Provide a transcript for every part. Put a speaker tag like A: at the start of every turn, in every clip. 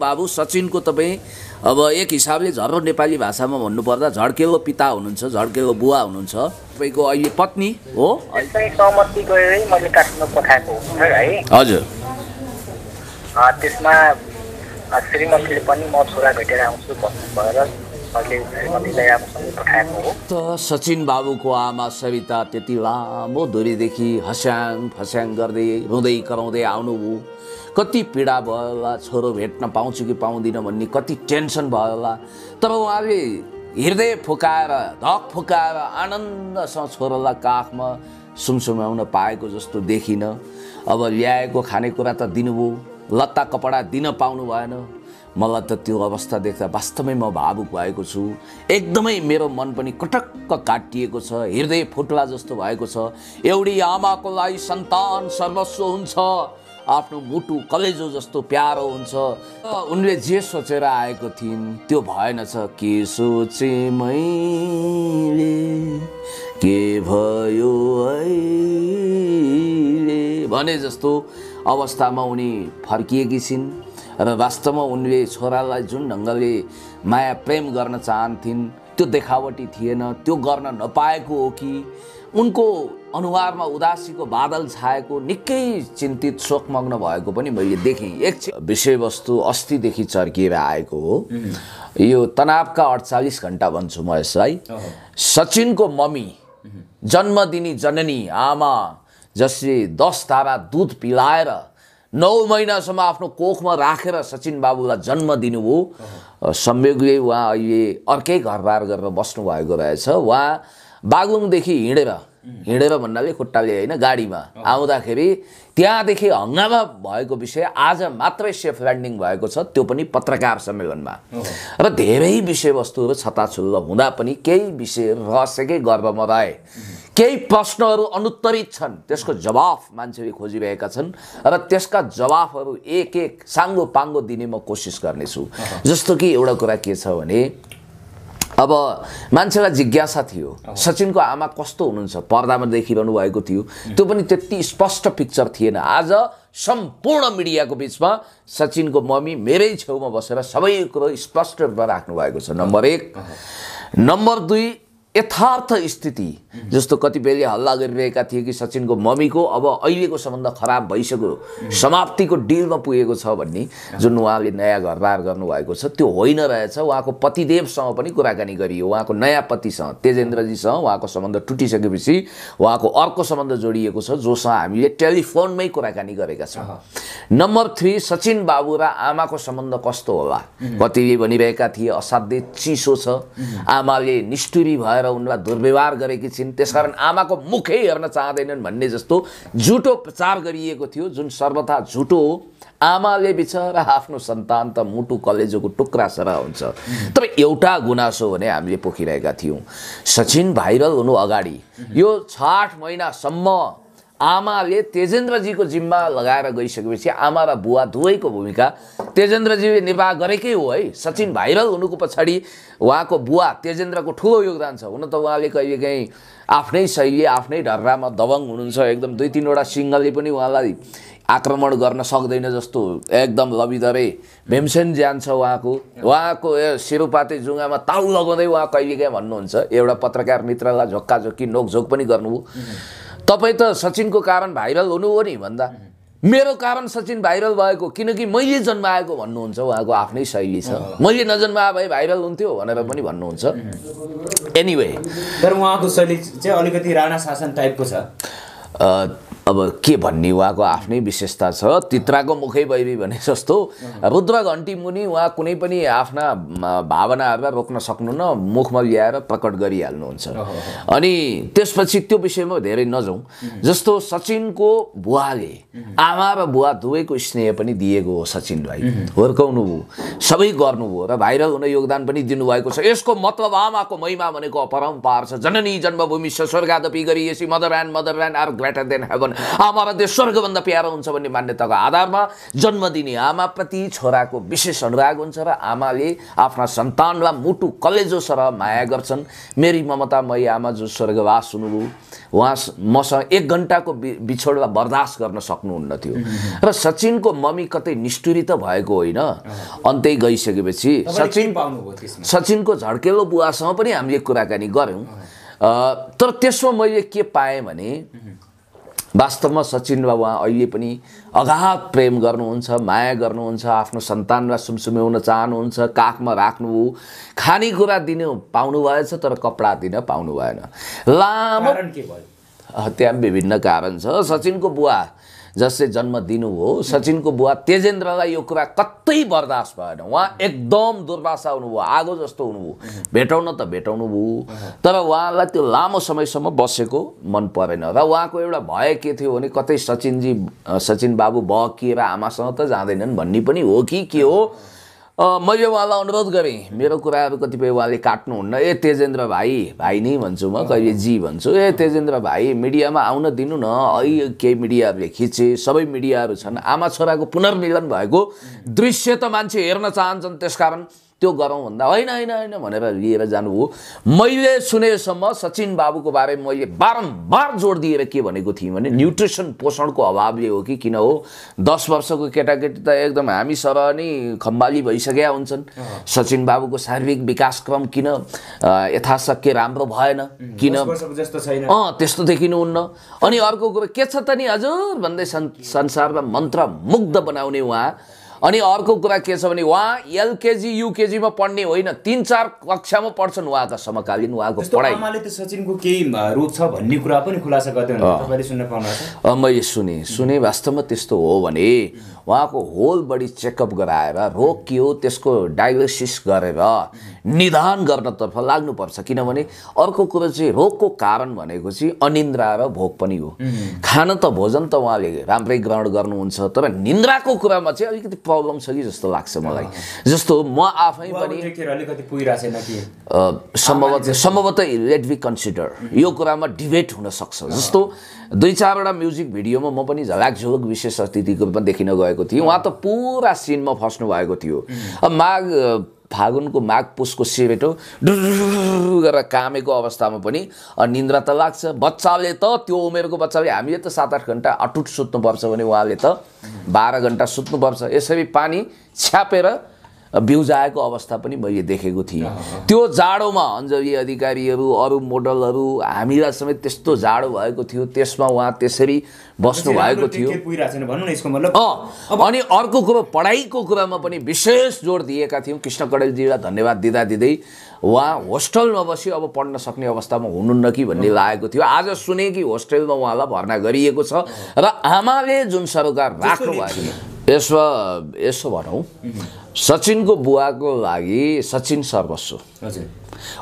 A: बाबु सचिनको तपाईँ अब एक हिसाबले झर्रो नेपाली भाषामा भन्नुपर्दा झड्केको पिता हुनुहुन्छ झड्केको बुवा हुनुहुन्छ तपाईँको अहिले पत्नी हो हजुर त्यसमा श्रीमतीले पनि म छोरा भेटेर आउँछु भन्नुभयो र त सचिन बाबुको आमा सविता त्यति लामो दुरीदेखि हस्याङ फस्याङ गर्दै रुँदै कराउँदै आउनुभयो कति पीडा भयो होला छोरो भेट्न पाउँछु कि पाउँदिनँ भन्ने कति टेन्सन भयो होला तर उहाँले हृदय फुकाएर धक फुकाएर आनन्दसँग छोरालाई काखमा सुमसुमाउन पाएको जस्तो देखिनँ अब ल्याएको खानेकुरा त दिनुभयो लत्ता कपडा दिन पाउनु भएन मलाई त त्यो अवस्था देख्दा वास्तवमै म भावुक भएको छु एकदमै मेरो मन पनि कटक्क काटिएको छ हृदय फुट्ला जस्तो भएको छ एउटी आमाको लागि सन्तान सर्वस्व हुन्छ आफ्नो मुटु कलेजो जस्तो प्यारो हुन्छ उनले जे सोचेर आएको थिइन् त्यो भएनछ के सोचे मैले के भयो भने जस्तो अवस्थामा उनी फर्किएकी छिन् र वास्तवमा उनले छोरालाई जुन ढङ्गले माया प्रेम गर्न चाहन्थिन् त्यो देखावटी थिएन त्यो गर्न नपाएको हो कि उनको अनुहारमा उदासीको बादल छाएको निकै चिन्तित शोकमग्न भएको पनि मैले देखेँ एकछिन विषयवस्तु अस्तिदेखि चर्किएर आएको हो यो तनावका अडचालिस घन्टा भन्छु म यसलाई सचिनको मम्मी जन्मदिनी जननी आमा जसले दस तारा दुध पिलाएर नौ महिनासम्म आफ्नो कोखमा राखेर सचिन बाबुलाई जन्म दिनुभयो संयोगले उहाँ अहिले अर्कै घरबार गरेर बस्नुभएको रहेछ उहाँ बागलुङदेखि हिँडेर हिँडेर भन्नाले खुट्टाले होइन गाडीमा आउँदाखेरि त्यहाँदेखि हङ्गामा भएको विषय आज मात्रै सेफ ल्यान्डिङ भएको छ त्यो पनि पत्रकार सम्मेलनमा र धेरै विषयवस्तुहरू छताछुल्लो हुँदा पनि केही विषय रहस्यकै गर्वमा रहे केही प्रश्नहरू अनुत्तरित छन् त्यसको जवाफ मान्छेले खोजिरहेका छन् र त्यसका जवाफहरू एक एक साङ्गो पाङ्गो दिने म कोसिस गर्नेछु जस्तो कि एउटा कुरा के छ भने अब मान्छेलाई जिज्ञासा थियो सचिनको आमा कस्तो हुनुहुन्छ पर्दामा देखिरहनु भएको थियो त्यो पनि त्यति स्पष्ट पिक्चर थिएन आज सम्पूर्ण मिडियाको बिचमा सचिनको मम्मी मेरै छेउमा बसेर सबै कुरो स्पष्ट रूपमा राख्नु भएको छ नम्बर एक नम्बर दुई यथार्थ स्थिति जस्तो कतिपयले हल्ला गरिरहेका थिए कि सचिनको मम्मीको अब अहिलेको सम्बन्ध खराब भइसक्यो समाप्तिको डिलमा पुगेको छ भन्ने जुन उहाँले नयाँ घरबार गर्नुभएको छ त्यो होइन रहेछ उहाँको पतिदेवसँग पनि कुराकानी गरियो उहाँको नयाँ पतिसँग तेजेन्द्रजीसँग उहाँको सम्बन्ध टुटिसकेपछि उहाँको अर्को सम्बन्ध जोडिएको छ जोसँग हामीले टेलिफोनमै कुराकानी गरेका छौँ नम्बर थ्री सचिन बाबु र आमाको सम्बन्ध कस्तो होला कतिले भनिरहेका थिए असाध्य चिसो छ आमाले निष्ठुरी भएर गरेर उनलाई दुर्व्यवहार गरेकी छिन् त्यसकारण आमाको मुखै हेर्न चाहँदैनन् भन्ने जस्तो झुटो प्रचार गरिएको थियो जुन सर्वथा झुटो हो आमाले बिचरा आफ्नो सन्तान त मुटु कलेजोको टुक्रा सरा हुन्छ तर एउटा गुनासो भने हामीले पोखिरहेका थियौँ सचिन भाइरल हुनु अगाडि यो छ आठ महिनासम्म आमाले तेजेन्द्रजीको जिम्मा लगाएर गइसकेपछि आमा र बुवा दुवैको भूमिका तेजेन्द्रजीले निर्वाह गरेकै हो है सचिन भाइरल हुनुको पछाडि उहाँको बुवा तेजेन्द्रको ठुलो योगदान छ हुन त उहाँले कहिलेकाहीँ आफ्नै शैली आफ्नै ढर्रामा दबङ हुनुहुन्छ एकदम दुई तिनवटा सिङ्गलले पनि उहाँलाई आक्रमण गर्न सक्दैन जस्तो एकदम लबिदरे भीमसेन ज्यान छ उहाँको उहाँको सिरुपाते जुङ्गामा ताउ लगाउँदै उहाँ कहिलेकाहीँ भन्नुहुन्छ एउटा पत्रकार मित्रलाई झोक्का झोक्की नोकझोक पनि गर्नुभयो तपाईँ त सचिनको कारण भाइरल हुनु हो नि भन्दा मेरो कारण सचिन भाइरल भएको किनकि मैले जन्माएको भन्नुहुन्छ उहाँको आफ्नै शैली छ मैले नजन्माए भए भाइरल हुन्थ्यो भनेर पनि भन्नुहुन्छ एनिवे तर उहाँको शैली चाहिँ अलिकति राणा शासन टाइपको छ अब के भन्ने उहाँको आफ्नै विशेषता छ तित्राको मुखै बैरी भने जस्तो रुद्र घन्टी मुनि उहाँ कुनै पनि आफ्ना भावनाहरूलाई रोक्न सक्नु न मुखमा ल्याएर प्रकट गरिहाल्नुहुन्छ अनि त्यसपछि त्यो विषयमा धेरै नजाउँ जस्तो सचिनको बुवाले आमा र बुवा दुवैको स्नेह पनि दिएको हो सचिनलाई हुर्काउनुभयो सबै गर्नुभयो र भाइरल हुन योगदान पनि दिनुभएको छ यसको मतलब आमाको महिमा भनेको अपरम्पार छ जननी जन्मभूमि स्वर्गादपी यसी mother and mother and are greater than heaven आमाबाट त्यो स्वर्गभन्दा प्यारो हुन्छ भन्ने मान्यताको आधारमा जन्म दिने आमाप्रति छोराको विशेष अनुराग हुन्छ र आमाले आफ्ना सन्तानलाई मुटु कलेजो सर माया गर्छन् मेरी ममता मै आमा जो स्वर्गवास हुनुभयो उहाँ मसँग एक घन्टाको बि बिछोडलाई बर्दास्त गर्न सक्नुहुन्न थियो र सचिनको मम्मी कतै निष्ठुरी त भएको होइन अन्तै गइसकेपछि सचिन सचिनको झड्केलो बुवासँग पनि हामीले कुराकानी गऱ्यौँ तर त्यसमा मैले के पाएँ भने वास्तवमा सचिन बाबु उहाँ अहिले पनि अगाध प्रेम गर्नुहुन्छ माया गर्नुहुन्छ आफ्नो सन्तानलाई सुमसुम्याउन चाहनुहुन्छ काखमा राख्नु खानेकुरा दिनु पाउनु भएछ तर कपडा दिन पाउनु भएन लामो त्यहाँ विभिन्न कारण छ सचिनको बुवा जसले जन्म दिनु हो सचिनको बुवा तेजेन्द्रलाई यो कुरा कतै बर्दाश्त भएन उहाँ एकदम दुर्वासा हुनुभयो आगो जस्तो हुनुभयो भेटाउन त भेटाउनु भयो तर उहाँलाई त्यो लामो समयसम्म बसेको मन परेन र उहाँको एउटा भय के थियो भने कतै सचिनजी सचिन बाबु भकिएर आमासँग त जाँदैनन् भन्ने पनि हो कि के हो मैले उहाँलाई अनुरोध गरेँ मेरो कुरा अब कतिपय उहाँले काट्नुहुन्न ए तेजेन्द्र भाइ भाइ नै भन्छु म कहिले जी भन्छु ए तेजेन्द्र भाइ मिडियामा आउन दिनु न है केही मिडियाहरूले खिचे सबै मिडियाहरू छन् आमा छोराको पुनर्मिलन भएको दृश्य त मान्छे हेर्न चाहन्छन् त्यसकारण त्यो गरौँ भन्दा होइन होइन होइन भनेर लिएर जानु हो मैले सुनेसम्म सचिन बाबुको बारेमा मैले बारम्बार जोड दिएर के भनेको थिएँ भने न्युट्रिसन पोषणको अभावले हो कि किन हो दस वर्षको केटाकेटी त एकदम हामी सर नै खम्बाली भइसकेका हुन्छन् सचिन बाबुको शारीरिक विकासक्रम किन यथाशक्य राम्रो भएन किन अँ त्यस्तो देखिनुहुन्न अनि अर्को कुरो के छ त नि हजुर भन्दै संसारमा मन्त्र मन्त्रमुग्ध बनाउने उहाँ अनि अर्को कुरा के छ भने उहाँ एलकेजी युकेजीमा पढ्ने होइन तिन चार कक्षामा पढ्छन् उहाँका समकालीन उहाँको पढाइ सचिनको केही रोग छ भन्ने कुरा पनि खुलासा गर्दै मैले सुने सुने वास्तवमा त्यस्तो हो भने उहाँको होल बडी चेकअप गराएर रोग के हो त्यसको डायग्नोसिस गरेर निदान गर्नतर्फ लाग्नुपर्छ किनभने अर्को कुरो चाहिँ रोगको कारण भनेको चाहिँ अनिन्द्रा र भोक पनि हो खान त भोजन त उहाँले राम्रै ग्रहण गर्नुहुन्छ तर निन्द्राको कुरामा चाहिँ अलिकति प्रब्लम छ कि जस्तो लाग्छ मलाई जस्तो म आफै पनि सम्भवतः सम्भवतः लेट बी कन्सिडर यो कुरामा डिबेट हुनसक्छ जस्तो दुई चारवटा म्युजिक भिडियोमा म पनि झलाक झुलक विशेष अतिथिको पनि देखिन गएको थिएँ उहाँ त पुरा सिनमा फस्नु भएको थियो अब माघ फागुनको माघ पुसको सेरेटो गरेर कामेको अवस्थामा पनि निन्द्रा त लाग्छ बच्चाले त त्यो उमेरको बच्चाले हामीले त सात आठ घन्टा अटुट सुत्नुपर्छ भने उहाँले त बाह्र घन्टा सुत्नुपर्छ यसरी पानी छ्यापेर बिउजाएको अवस्था पनि मैले देखेको थिएँ त्यो जाडोमा अन्जवी अधिकारीहरू अरू मोडलहरू हामीलाई समेत त्यस्तो जाडो भएको थियो त्यसमा उहाँ त्यसरी बस्नु भएको थियो अनि अर्को कुरो पढाइको कुरामा पनि विशेष जोड दिएका थियौँ कृष्ण कडेलजीलाई धन्यवाद दिँदा दिँदै उहाँ होस्टलमा बसी अब पढ्न सक्ने अवस्थामा हुनुहुन्न कि भन्ने लागेको थियो आज सुने कि होस्टेलमा उहाँलाई भर्ना गरिएको छ र आमाले जुन सरकार राख्नु भएको थियो यसो यसो भनौँ सचिनको बुवाको लागि सचिन सर्वस्व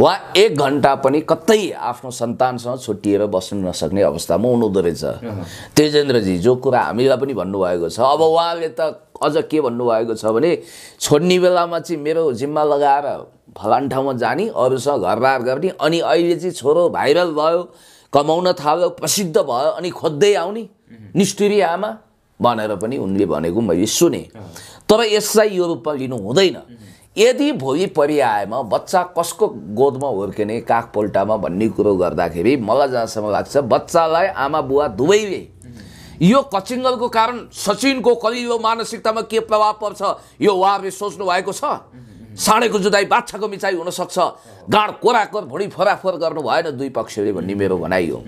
A: उहाँ एक घन्टा पनि कतै आफ्नो सन्तानसँग छुट्टिएर बस्नु नसक्ने अवस्थामा हुनुहुँदो रहेछ तेजेन्द्रजी जो कुरा हामीलाई पनि भन्नुभएको छ अब उहाँले त अझ के भन्नुभएको छ भने छोड्ने बेलामा चाहिँ मेरो जिम्मा लगाएर फलान ठाउँमा जाने अरूसँग घरबार गर्ने अनि अहिले चाहिँ छोरो भाइरल भयो कमाउन थाल्यो प्रसिद्ध भयो अनि खोज्दै आउने निष्ठुरी आमा भनेर पनि उनले भनेको मैले सुने तर यसलाई यो रूपमा लिनु हुँदैन यदि भोलि परिआएमा बच्चा कसको गोदमा हुर्किने काख पोल्टामा भन्ने कुरो गर्दाखेरि मलाई जहाँसम्म लाग्छ बच्चालाई आमा बुवा दुवैले यो कचिङ्गलको कारण सचिनको कलिलो मानसिकतामा के प्रभाव पर्छ यो उहाँहरूले सोच्नु भएको छ साँडेको जुदाई बाछाको मिचाइ हुनसक्छ गाड कोराकोर भुँडी फराफोर गर्नु भएन दुई पक्षले भन्ने मेरो भनाइ हो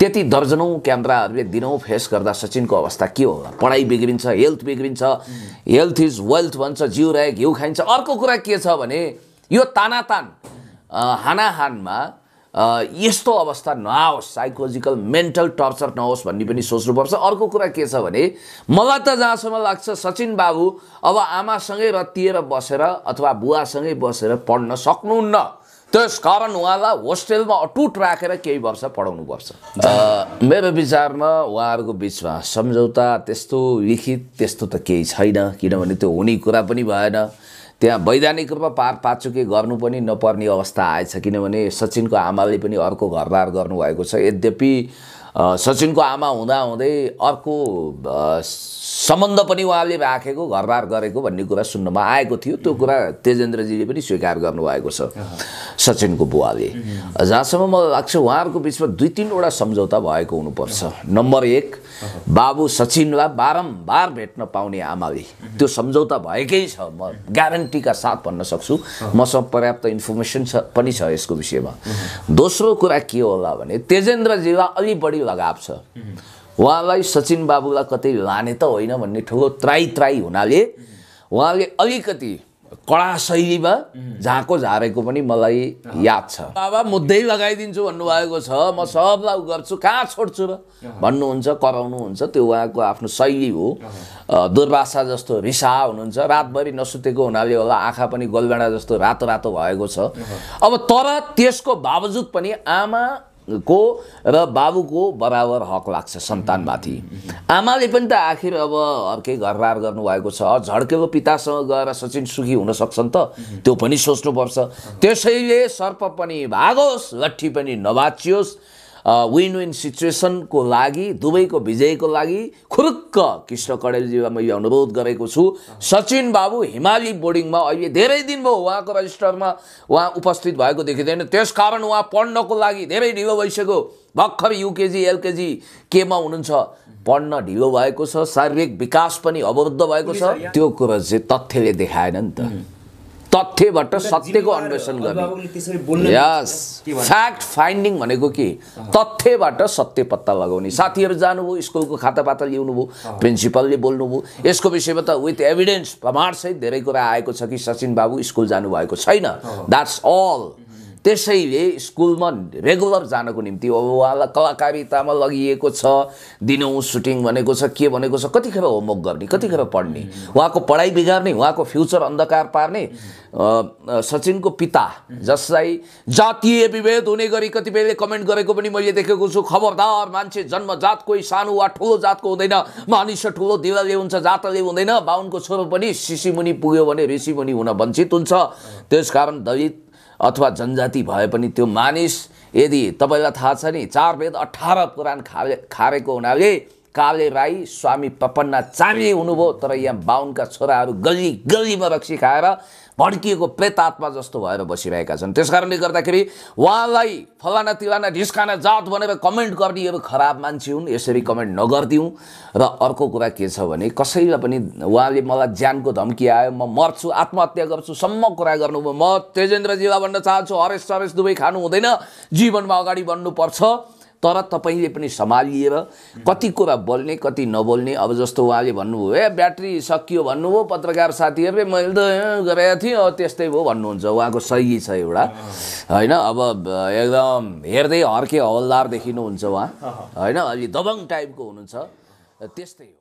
A: त्यति दर्जनौँ क्यामराहरूले दिनौँ फेस गर्दा सचिनको अवस्था के हो पढाइ बिग्रिन्छ हेल्थ बिग्रिन्छ हेल्थ इज वेल्थ भन्छ जिउ रहे घिउ खाइन्छ अर्को कुरा के छ भने यो तानातान हानाहानमा यस्तो अवस्था नआओस् साइकोलोजिकल मेन्टल टर्चर नहोस् भन्ने पनि सोच्नुपर्छ अर्को कुरा के छ भने मलाई त जहाँसम्म लाग्छ सचिन बाबु अब आमासँगै रत्तिएर बसेर अथवा बुवासँगै बसेर पढ्न सक्नुहुन्न त्यस कारण उहाँलाई होस्टेलमा अटुट राखेर केही वर्ष पढाउनुपर्छ मेरो विचारमा उहाँहरूको बिचमा सम्झौता त्यस्तो लिखित त्यस्तो त केही छैन किनभने त्यो हुने कुरा पनि भएन त्यहाँ वैधानिक रूपमा पार पाचुकी गर्नु पनि नपर्ने अवस्था आएछ किनभने सचिनको आमाले पनि अर्को घरबार गर्नुभएको छ यद्यपि सचिनको आमा हुँदाहुँदै अर्को सम्बन्ध पनि उहाँले राखेको घरबार गरेको भन्ने कुरा सुन्नमा आएको थियो त्यो कुरा तेजेन्द्रजीले पनि स्वीकार गर्नुभएको छ सचिनको बुवाले जहाँसम्म मलाई लाग्छ उहाँहरूको बिचमा दुई तिनवटा सम्झौता भएको हुनुपर्छ नम्बर एक बाबु सचिनलाई बारम्बार भेट्न पाउने आमाले त्यो सम्झौता भएकै छ म ग्यारेन्टीका साथ भन्न सक्छु मसँग पर्याप्त इन्फर्मेसन छ पनि छ यसको विषयमा दोस्रो कुरा के होला भने तेजेन्द्रजीलाई अलि बढी लगाव छ उहाँलाई सचिन बाबुलाई कतै लाने त होइन भन्ने ठुलो त्राई त्राई हुनाले उहाँले अलिकति कडा शैलीमा झाँको झारेको पनि मलाई याद छ बाबा मुद्दै लगाइदिन्छु भन्नुभएको छ म सबलाई उ गर्छु कहाँ छोड्छु र भन्नुहुन्छ कराउनुहुन्छ त्यो उहाँको आफ्नो शैली हो दुर्वासा जस्तो रिसा हुनुहुन्छ रातभरि नसुतेको हुनाले होला आँखा पनि गोलबेडा जस्तो रातो रातो भएको छ अब तर त्यसको बावजुद पनि आमा को र बाबुको बराबर हक लाग्छ सन्तानमाथि आमाले पनि त आखिर अब अर्कै घरबार गर्नुभएको छ झड्केको पितासँग गएर सचिन सुखी सक्छन् त त्यो पनि सोच्नुपर्छ त्यसैले सर्प पनि भागोस् लट्ठी पनि नभाचियोस् विन विन सिचुएसनको लागि दुवैको विजयको लागि खुरुक्क कृष्ण कडेलजीमा मैले अनुरोध गरेको छु सचिन बाबु हिमाली बोर्डिङमा अहिले धेरै दिन भयो उहाँको रजिस्टरमा उहाँ उपस्थित भएको देखिँदैन कारण उहाँ पढ्नको लागि धेरै ढिलो भइसक्यो भर्खर युकेजी एलकेजी केमा हुनुहुन्छ पढ्न ढिलो भएको छ शारीरिक विकास पनि अवरुद्ध भएको छ त्यो कुरो चाहिँ तथ्यले देखाएन नि त तथ्यबाट सत्यको अन्वेषण गर्ने यस फ्याक्ट फाइन्डिङ भनेको के तथ्यबाट सत्य पत्ता लगाउने साथीहरू जानुभयो स्कुलको खाता खातापाता ल्याउनुभयो प्रिन्सिपलले बोल्नुभयो यसको विषयमा त विथ एभिडेन्स प्रमाणसहित धेरै कुरा आएको छ कि सचिन बाबु स्कुल जानुभएको छैन द्याट्स अल त्यसैले स्कुलमा रेगुलर जानको निम्ति अब उहाँलाई कलाकारितामा लगिएको छ दिनौँ सुटिङ भनेको छ के भनेको छ कतिखेर होमवर्क गर्ने कतिखेर पढ्ने उहाँको पढाइ बिगार्ने उहाँको फ्युचर अन्धकार पार्ने सचिनको पिता जसलाई जातीय विभेद हुने गरी कतिपयले कमेन्ट गरेको पनि मैले देखेको छु खबरदार मान्छे जन्म जात कोही सानो वा ठुलो जातको हुँदैन मानिस ठुलो दिलाले हुन्छ जातले हुँदैन बाहुनको छोरो पनि शिशिमुनि पुग्यो भने ऋषिमुनि हुन वञ्चित हुन्छ त्यस कारण दलित अथवा जनजाति भए पनि त्यो मानिस यदि तपाईँलाई थाहा छ नि चार वेद अठार पुराण खारेको हुनाले काले राई स्वामी पपन्ना चामी हुनुभयो तर यहाँ बाहुनका छोराहरू गल्ली गल्लीमा रक्सी खाएर भड्किएको प्रेतात्मा जस्तो भएर बसिरहेका छन् त्यस कारणले गर्दाखेरि उहाँलाई फलाना तिलाना ढिस्काना जात भनेर कमेन्ट गर्नेहरू खराब मान्छे हुन् यसरी कमेन्ट नगरिदिउँ र अर्को कुरा के छ भने कसैलाई पनि उहाँले मलाई ज्यानको धम्की आयो म मर्छु आत्महत्या गर्छु सम्म कुरा गर्नुभयो म तेजेन्द्रजीलाई भन्न चाहन्छु हरेस सरेस दुवै खानु हुँदैन जीवनमा अगाडि बढ्नुपर्छ तर तपाईँले पनि सम्हालिएर कति कुरा बोल्ने कति नबोल्ने अब जस्तो उहाँले भन्नुभयो ए ब्याट्री सकियो भन्नुभयो पत्रकार साथीहरूले मैले त गरेको थिएँ अब त्यस्तै भयो भन्नुहुन्छ उहाँको सही छ एउटा होइन अब एकदम हेर्दै हर्के हवलदार देखिनुहुन्छ उहाँ होइन अलि दबङ टाइपको हुनुहुन्छ त्यस्तै हो